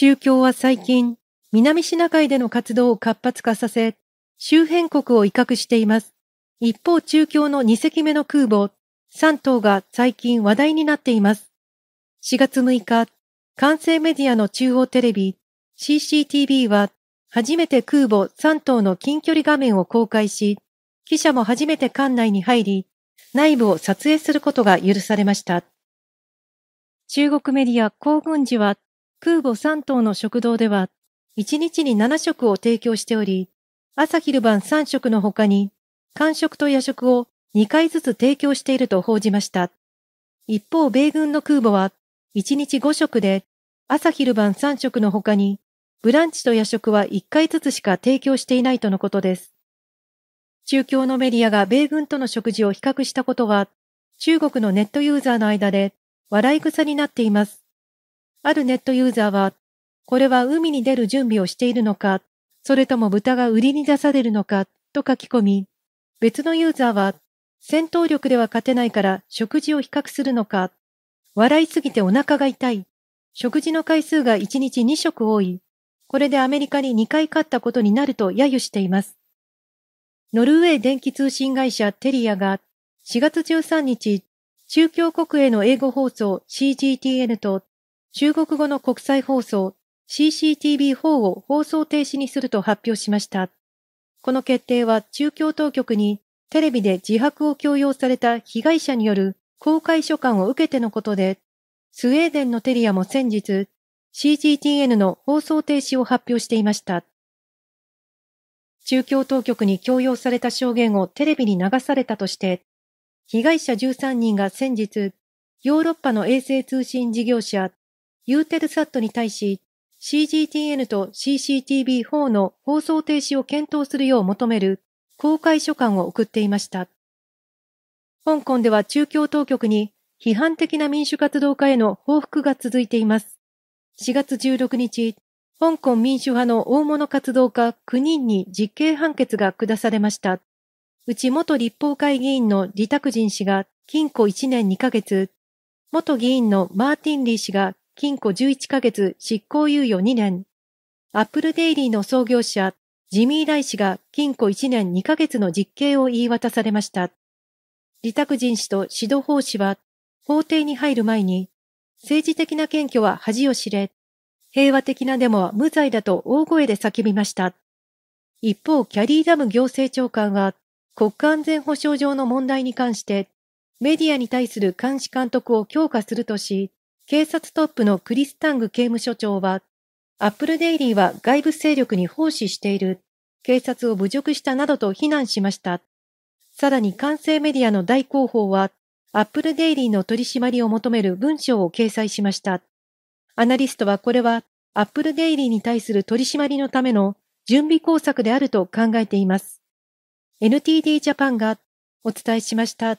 中共は最近、南シナ海での活動を活発化させ、周辺国を威嚇しています。一方、中共の2隻目の空母、3頭が最近話題になっています。4月6日、完成メディアの中央テレビ、CCTV は、初めて空母3頭の近距離画面を公開し、記者も初めて館内に入り、内部を撮影することが許されました。中国メディア、皇軍時は、空母3島の食堂では、1日に7食を提供しており、朝昼晩3食の他に、間食と夜食を2回ずつ提供していると報じました。一方、米軍の空母は、1日5食で、朝昼晩3食の他に、ブランチと夜食は1回ずつしか提供していないとのことです。中共のメディアが米軍との食事を比較したことは、中国のネットユーザーの間で笑い草になっています。あるネットユーザーは、これは海に出る準備をしているのか、それとも豚が売りに出されるのか、と書き込み、別のユーザーは、戦闘力では勝てないから食事を比較するのか、笑いすぎてお腹が痛い、食事の回数が1日2食多い、これでアメリカに2回勝ったことになると揶揄しています。ノルウェー電気通信会社テリアが4月13日、中京国営の英語放送 CGTN と中国語の国際放送 CCTV4 を放送停止にすると発表しました。この決定は中共当局にテレビで自白を強要された被害者による公開書簡を受けてのことで、スウェーデンのテリアも先日 CGTN の放送停止を発表していました。中共当局に強要された証言をテレビに流されたとして、被害者13人が先日、ヨーロッパの衛星通信事業者ユーテルサットに対し CGTN と CCTV4 の放送停止を検討するよう求める公開書簡を送っていました。香港では中共当局に批判的な民主活動家への報復が続いています。4月16日、香港民主派の大物活動家9人に実刑判決が下されました。うち元立法会議員の李卓人氏が禁錮1年2ヶ月、元議員のマーティン・リー氏が禁錮11ヶ月執行猶予2年。アップルデイリーの創業者、ジミー・ライ氏が禁錮1年2ヶ月の実刑を言い渡されました。李卓人氏と指導法氏は、法廷に入る前に、政治的な謙虚は恥を知れ、平和的なデモは無罪だと大声で叫びました。一方、キャリーダム行政長官は、国家安全保障上の問題に関して、メディアに対する監視監督を強化するとし、警察トップのクリスタング刑務所長は、アップルデイリーは外部勢力に奉仕している、警察を侮辱したなどと非難しました。さらに完成メディアの大広報は、アップルデイリーの取り締まりを求める文章を掲載しました。アナリストはこれは、アップルデイリーに対する取り締まりのための準備工作であると考えています。NTD ジャパンがお伝えしました。